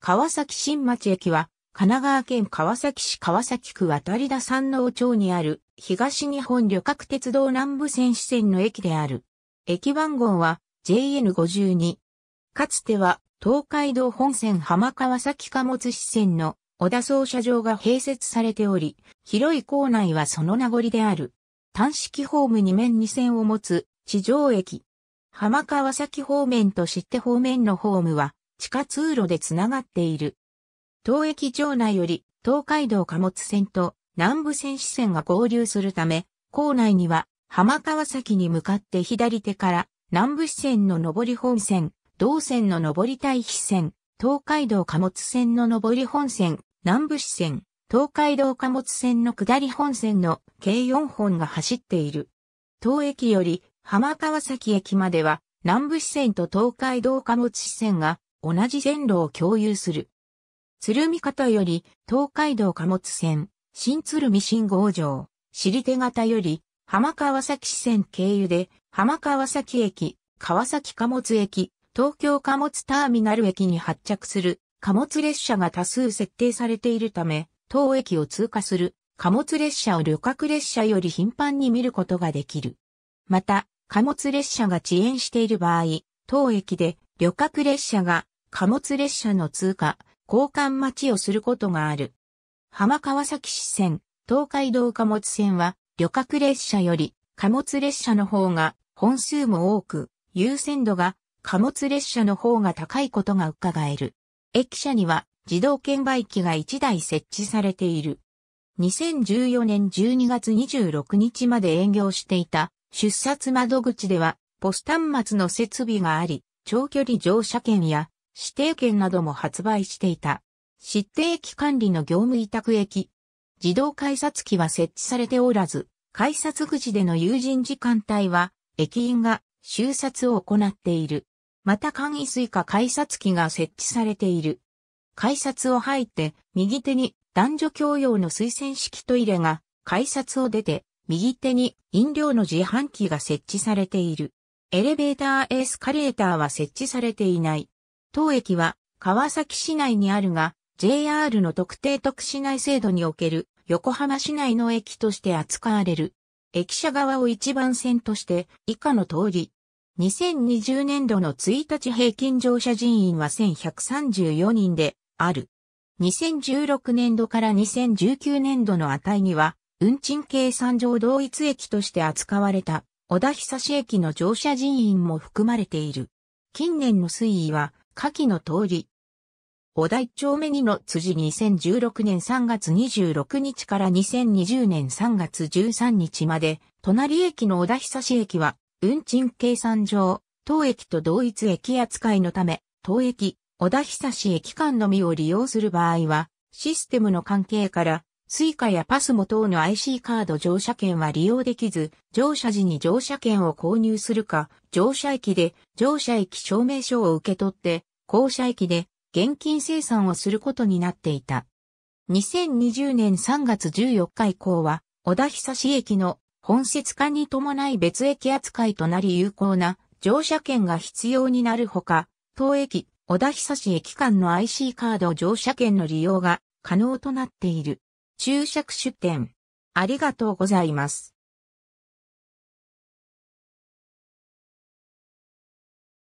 川崎新町駅は、神奈川県川崎市川崎区渡り田山王町にある、東日本旅客鉄道南部線支線の駅である。駅番号は JN52。かつては、東海道本線浜川崎貨物支線の小田総車場が併設されており、広い構内はその名残である。単式ホーム2面2線を持つ地上駅。浜川崎方面と知って方面のホームは、地下通路でつながっている。東駅場内より東海道貨物線と南部線支線が合流するため、構内には浜川崎に向かって左手から南部支線の上り本線、同線の上り対比線、東海道貨物線の上り本線、南部支線、東海道貨物線の下り本線の計4本が走っている。東駅より浜川崎駅までは南部支線と東海道貨物支線が同じ線路を共有する。鶴見方より東海道貨物線、新鶴見新号場、尻手方より浜川崎支線経由で浜川崎駅、川崎貨物駅、東京貨物ターミナル駅に発着する貨物列車が多数設定されているため、当駅を通過する貨物列車を旅客列車より頻繁に見ることができる。また、貨物列車が遅延している場合、当駅で旅客列車が貨物列車の通過、交換待ちをすることがある。浜川崎市線、東海道貨物線は、旅客列車より貨物列車の方が本数も多く、優先度が貨物列車の方が高いことが伺える。駅舎には自動券売機が1台設置されている。2014年12月26日まで営業していた出札窓口ではポス端末の設備があり、長距離乗車券や指定券なども発売していた。指定機管理の業務委託駅。自動改札機は設置されておらず、改札口での有人時間帯は、駅員が収札を行っている。また簡易スイカ改札機が設置されている。改札を入って、右手に男女共用の水洗式トイレが、改札を出て、右手に飲料の自販機が設置されている。エレベーターエスカレーターは設置されていない。当駅は川崎市内にあるが、JR の特定特市内制度における横浜市内の駅として扱われる。駅舎側を一番線として以下の通り。2020年度の1日平均乗車人員は1134人である。2016年度から2019年度の値には、運賃計算上同一駅として扱われた小田久志駅の乗車人員も含まれている。近年の推移は下記の通り。お題丁目にの辻2016年3月26日から2020年3月13日まで、隣駅の小田久志駅は、運賃計算上、当駅と同一駅扱いのため、当駅、小田久志駅間のみを利用する場合は、システムの関係から、スイカやパスも等の IC カード乗車券は利用できず、乗車時に乗車券を購入するか、乗車駅で乗車駅証明書を受け取って、公社駅で現金生産をすることになっていた。2020年3月14日以降は、小田久志駅の本節化に伴い別駅扱いとなり有効な乗車券が必要になるほか、当駅、小田久志駅間の IC カード乗車券の利用が可能となっている。注釈出店。ありがとうございます。